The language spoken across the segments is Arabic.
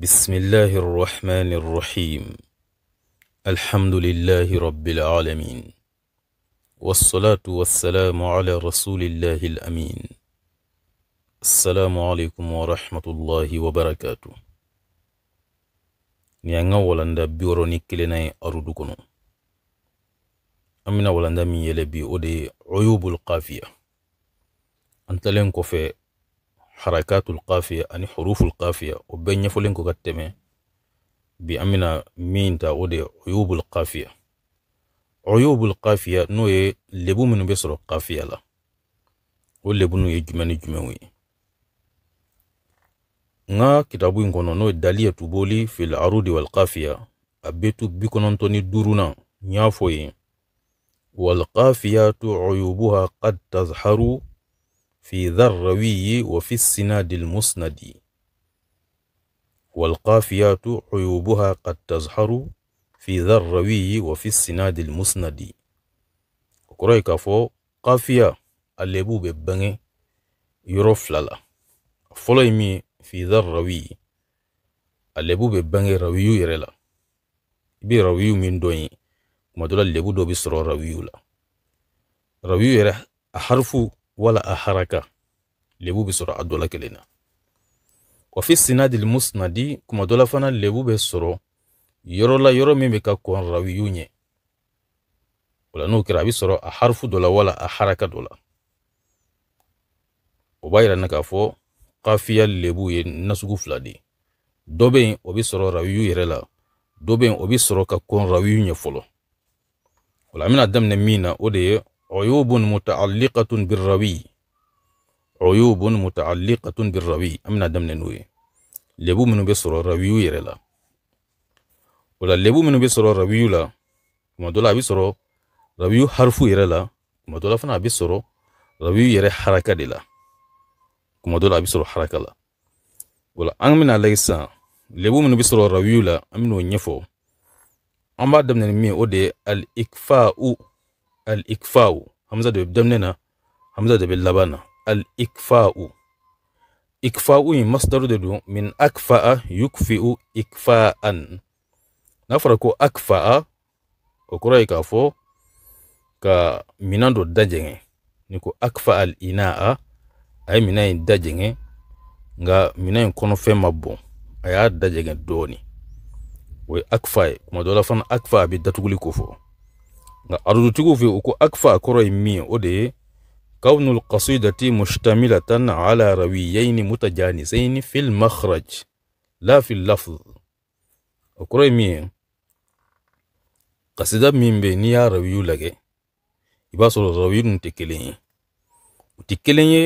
بسم الله الرحمن الرحيم الحمد لله رب العالمين والصلاة والسلام على رسول الله الأمين السلام عليكم ورحمة الله وبركاته نيانا ولندا بيورو نيكلنا أرودكونا أمنا ولندا ميلبي أودي عيوب القافية أنت لنكو في حركات القافية أني يعني حروف القافية وبين يفولين كتمي بأمنا مين تاودي عيوب القافية عيوب القافية نوي لبو من بيسر القافية لا واللبو نوي جمان جمانوي نا كتابو ينكونو نوي دالية تبولي في العروض والقافية أبيتو بيكونانتوني دورونا نيافوي والقافية عيوبها قد تظهر في ذا الروي وفي السناد المسند والقافيات عيوبها قد تظهر في ذا الروي وفي السناد المسند كروي كفو قافية الليبو ببنغي يروف للا في ذا الروي الليبو ببنغي رويو يرلا بي رويو من دوني kuma dɔ la lebu dɔ bɛ sɔrɔ rawiyu la ولا حركة lebu be sɔrɔ a dɔ la kelen na wa fi sinadil musnadi kuma dɔ la fana lebu bɛ sɔrɔ yɔrɔ la yɔrɔ min bɛ ka kɔn rawiyu ɲɛ o la n'o kɛra a bɛ sɔrɔ a harifu dɔ la wala a haraka dɔ la o b'a yira na k'a fɔ kafiya lebu ye nasugu fila de ye dɔ bɛ yen o bɛ sɔrɔ rawiyu yɛrɛ la dɔ bɛ yen o bɛ sɔrɔ ka kɔn rawiyu ɲɛ fɔlɔ o la an bɛna daminɛ min na o de ye عيوب متعلقة بالروي عيوب متعلقة بالروي أمنا دمنا نوي لبو منو بسر الرويو يرلا ولا لبو منو بسر الرويو لا ما دولا بسر رويو حرفو يرلا ما دولا فنا بسر رويو يرى حركة دلا كما دولا بسر حركة لا ولا أمنا ليسا لبو منو lebu minnu bɛ أمنو rawiw la دمنا نمي أودي الإكفاء al ikfa'u hamza da dabnena hamza da billabana al ikfa'u ikfa'u yin masdar da du min akfa'a yukfi'u ikfa'an na farko akfa'a o kɔrɔ ye k'a minan do dajɛŋɛ ni ko akfa al ina'a a minan in nga minan in kɔnɔfɛn ma bɔn a y'a dajɛŋɛ dɔɔni kuma dɔ la fana akfa datuguli ko fɔ nga arudutigu uku akfa akura imi o de ye mushtamilatan ala rawiyaini mutajanisaini fil makhraj la fil lafz o imi mi ye kasida min n'i y'a rawiyu lage i b'a sɔrɔ rawiyu nun tɛ kelen ye u tɛ kelen ye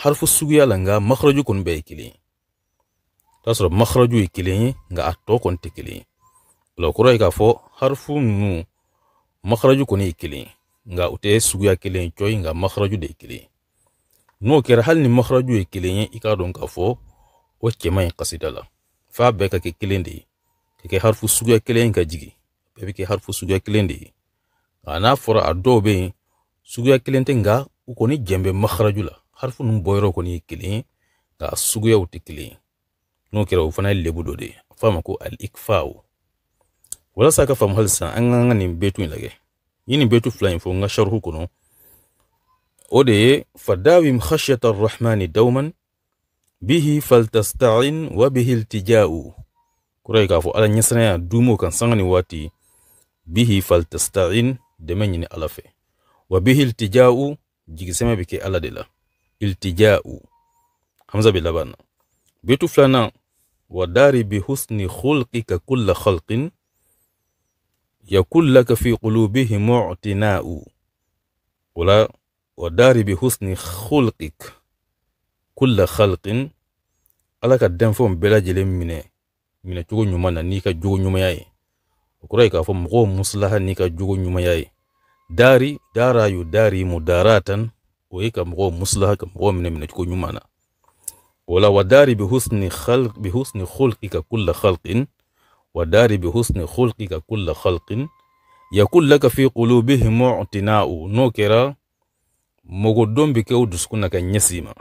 harfu suguya la nka makharaju kɔni bɛɛ ye kelen ye i b'a sɔrɔ makharaju ye kelen ye nka a tɔ kɔni tɛ kelen ye o la o ye k'a fɔ harfu ninnu makaraju kɔni ye kelen nka o tɛ suguya kelen cɔ nga nka makaraju de ye kelen n'o kɛra hali ni makaraju ye kelen ye i k'a dɔn k'a fɔ o cɛman ye kasida la f'a bɛɛ ka kɛ kelen de ye ka kɛ harifu suguya kelen ka jigi bɛɛ bɛ kɛ harifu suguya kelen de ye nka n'a fɔra a dɔw bɛ yen suguya kelen tɛ nka u kɔni jɛn makaraju la harifu ninnu bɔyɔrɔ kɔni ye kelen ye nka suguyaw tɛ kelen ye n'o kɛra o fana ye lebu dɔ de ye a f'a ma ko al wala saka fam hal an an betu lage yini betu flying fo nga sharhu kuno ode fadawim khashyata arrahmani dawman bihi faltasta'in wa bihi iltija'u kurai ka fo ala nyasana ya dumo kan sangani wati bihi faltasta'in de men ala fe wa bihi iltija'u sema bike ala de la iltija'u hamza bi labana betu flana wa dari bi husni khulqika kulla khalqin يقول لك في قلوبهم اعتناء ولا ودار بحسن خلقك كل خلق ألا كدام فهم بلا جلم من من تجو نيكا جو نيوما ياي وكراي كافو مغو مصلحة نيكا جو نيوما ياي داري دارا يو مداراتا ويكا مغو مصلحة كمغو من من تجو نيوما ولا وداري بحسن خلق بحسن خلقك كل خلق ودار بحسن خلقك كل خلق يكون لك في قلوبهم اعتناء نوكرا مقدم بك ودسكنك نسيما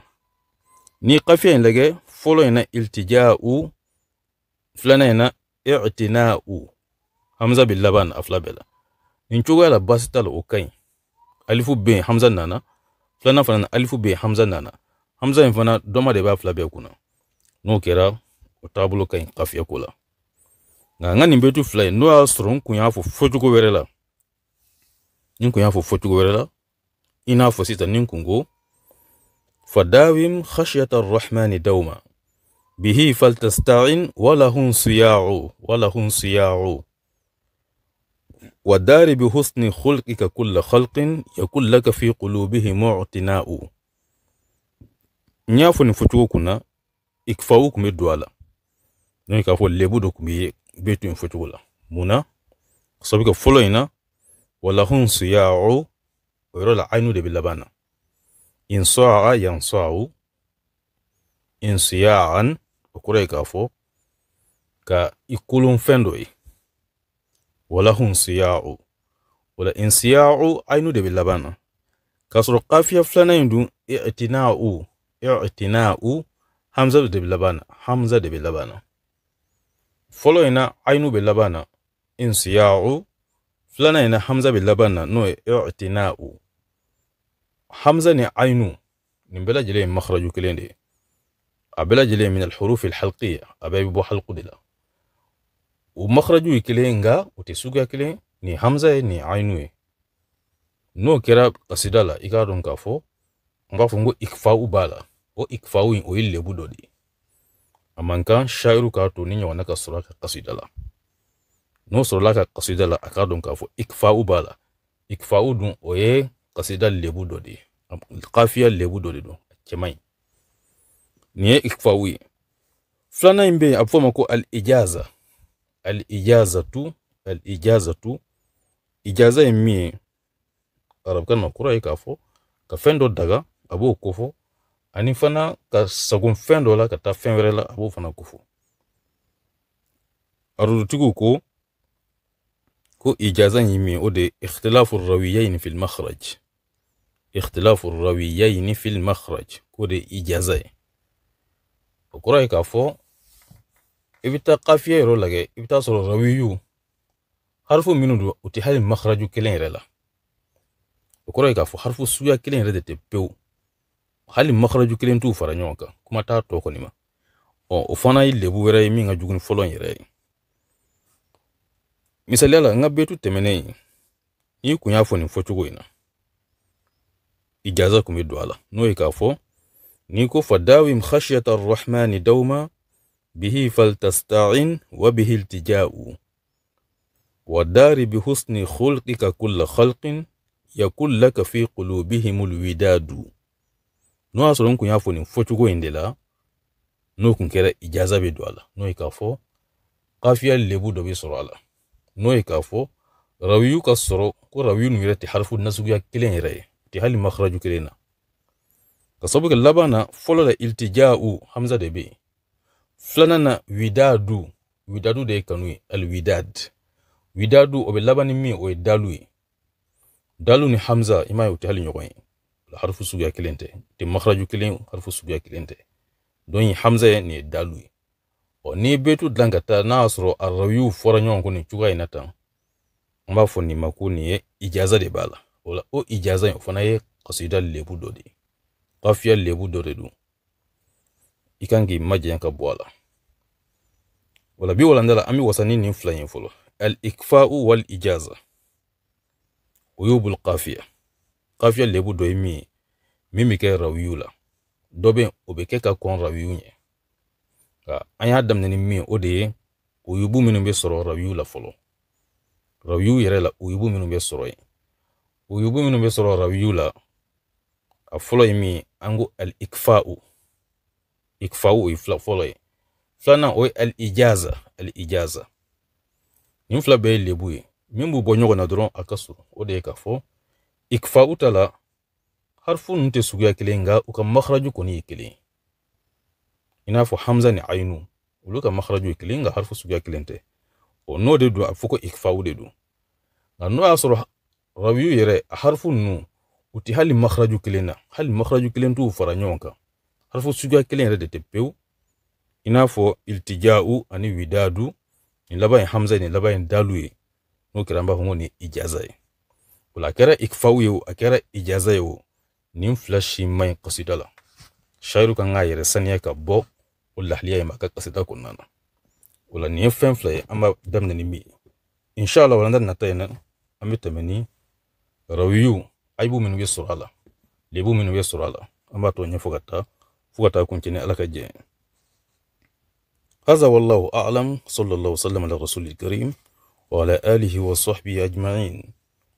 ni kafiyan lage folo ina iltija'u filana ina i'tina'u hamza bi laban a fila bɛɛ la nin cogoya la baasi t'a la o ka ɲi alifu bɛ yen hamza nana filanan fana alifu bɛ yen hamza nana hamza in fana dɔma de b'a fila bɛɛ kunna n'o kɛra o taabolo ka ɲi kafiya ko la nga n ka nin betu fila in n'o y'a sɔrɔ n kun y'a fɔ fɔcogo wɛrɛ la ni ku y'a fo fɔcogo wɛrɛ la ina fo sita sisan ku ngo ko fadawim khashyata arrahman dawma bihi faltasta'in walahun siya'u walahun siya'u ودار بحسن خلقك كل خلق يكون لك في قلوبهم اعتناء نيافو نفتوكنا ikfawu kun be don a la donc k'a fɔ lebu dɔ kun be beytu in focogo la munna sabu kɛ fɔlɔ in su walahun siyaru o yɔrɔ la ayinu de bɛ laban na in sɔa yan sɔawu in siyaan o kɔrɔ ye k'a fɔ ka i kolon fɛn dɔ ye walahun siyaru wala in siyaru ayinu de bɛ laban na k'a sɔrɔ kafiya filanan in dun i'tina'u i'tina'u hamza de bɛ laban hamza de bɛ laban na Fɔlɔ in na ayinu bɛ laban na insiyaru filanan in na hamza bɛ laban na n'o ye i'tina'u hamza ni ayinu nin bɛɛ lajɛlen ye makharaju kelen de ye a bɛɛ lajɛlen ye min alhuruf alhalqiyya a bɛɛ bɛ bɔ halqu de la u makharaju ye kelen ye nka u tɛ suguya kelen nin hamza ye nin ayinu ye n'o kɛra kasida la i k'a dɔn k'a fɔ n b'a fɔ n ko ikfa'u b'a la o ikfa'u in o ye lebu dɔ de ye a man kan shayiru k'a to ni ɲɔgɔnna ka sɔrɔ a ka kasida la n'o sɔrɔla ka kasida la a k'a dɔn k'a fɔ ikfa'u b'a la ikfa'u dun o ye kasida lebu dɔ de ye kafiya lebu dɔ de don a cɛ ɲi nin ye ikfa'u ye filanan in bɛ yen a bɛ fɔ o ma ko al-ijaza al ijaza ye min ye arabukan na kɔrɔ ye k'a fɔ ka fɛn dɔ daga a b'o kofɔ ani fana ka sago fɛn dɔ la ka taa fɛn wɛrɛ la a b'o fana ko fɔ arodotigiw ko ko ijaza in min o de ikhtilafu rawiyayn fil makhraj ikhtilafu rawiyayn fil makhraj ko de ijaza ye o kɔrɔ ye k'a fɔ i bɛ taa kafiya yɔrɔ lajɛ i bɛ taa sɔrɔ rawiyu harifu minnu don u tɛ hali makhraju kelen yɛrɛ la o kɔrɔ ye k'a fɔ harifu suguya kelen yɛrɛ de tɛ pewu hali makaraju kelen t'u fara ɲɔgɔn kan kuma t'a tɔ kɔni ma ɔ o fana ye lebu wɛrɛ ye min ka jugu ni fɔlɔ in yɛrɛ ye misaliya la n ka betu tɛmɛnen in n'i kun y'a fɔ nin fɔcogo in na ijaza kun bɛ don a la n'o ye k'a fɔ ni ko fadawim khashyata arrahmani dawma bihi faltasta'in wa bihi iltija'u wadari bihusni khulqika kulla khalqin yakul laka fi qulubihim alwidadu n'o y'a sɔrɔ n kun y'a fɔ nin fɔcogo in de la n'o kun kɛra ijaza bɛ don a la n'o ye k'a fɔ kafiya lebu dɔ bɛ sɔrɔ a la n'o ye k'a fɔ rawiyu ka sɔrɔ ko rawiyu n'u yɛrɛ tɛ nasu nasuguya kelen yɛrɛ ye tɛ hali makaraju kelen na ka sabu kɛ laban na fɔlɔ la iltija'u hamza de bɛ yen na widadu widadu de ye kanu ye alwidad widadu o bɛ laban ni min o ye dalu ye dalu ni hamza i m'a ye u tɛ hali ɲɔgɔn ye harufu suguya kelen tɛ te makaraju kelen harufu suguya kelen tɛ don ye hamza ye nin ye dalu ye ɔ n'i ye betu dilan ka taa n'a y'a sɔrɔ arabiw fɔra ɲɔgɔn kɔ cogoya in na tan an b'a fɔ nin ma ko nin ye ijaza de b'a la o la o ijaza in o fana ye kasida lebu dɔ de ye kafiya lebu dɔ de don i kan k'i majanya ka bɔ a la wala bi walanda la an bɛ wasa ni nin fila in fɔlɔ al ikfa'u wal ijaza uyubul kafiya kafiyɛ lebu dɔ ye min ye min bɛ kɛ rawiyu la dɔ bɛ yen o bɛ kɛ ka kɔn rawiyu ɲɛ nka an y'a daminɛ ni min ye o de ye uyubu minnu bɛ sɔrɔ rawiyu la fɔlɔ rawiyu yɛrɛ la uyubu minnu bɛ sɔrɔ yen uyubu minnu bɛ sɔrɔ rawiyu la a fɔlɔ ye min ye an ko al-ikfa'u ikfa'u o ye fila fɔlɔ ye filanan o ye al-ijaza al-ijaza nin fila bɛɛ ye lebu ye min b'u bɔ ɲɔgɔn na dɔrɔn a ka surun o de ye k'a fɔ ikfa utala harfu ninnu tɛ suguya kelen nka u ka makharaju kɔni ye kelen i n'a fɔ hamza ni ainu olu ka makharaju ye kelen nka harfu suguya kelen tɛ o n'o de don a fɔ ko ikfa'u de don nka n'o y'a sɔrɔ rawiyu yɛrɛ a harfu ninnu u tɛ hali makhraju kelen na hali makhraju kelen t'u fara ɲɔgɔn kan harfu suguya kelen yɛrɛ de tɛ pewu i n'a fɔ iltija'u ani widadu ni laban ye hamza ni nin laban ye dalu ye n'o kɛra an b'a fɔ ko nin ijaza ye wala kɛra ikfaw ye o a kɛra ijaza ye o nin fila si ma ɲi kasida la shayiru kan k'a yɛrɛ saniya ka bɔ o lahaliya in ma a ka kasida kɔnɔna na o la nin ye fɛn fila ye an b'a daminɛ ni min ye inshallah walanda nata in na an bɛ tɛmɛ ni rawiyu ayibu minnu bɛ sɔrɔ a la lebu minnu bɛ sɔrɔ a la an b'a tɔ ɲɛfɔ ka taa fo ka taa kuncɛ ni ala ka jɛ ye هذا والله أعلم صلى الله وسلم على رسول الكريم وعلى آله وصحبه أجمعين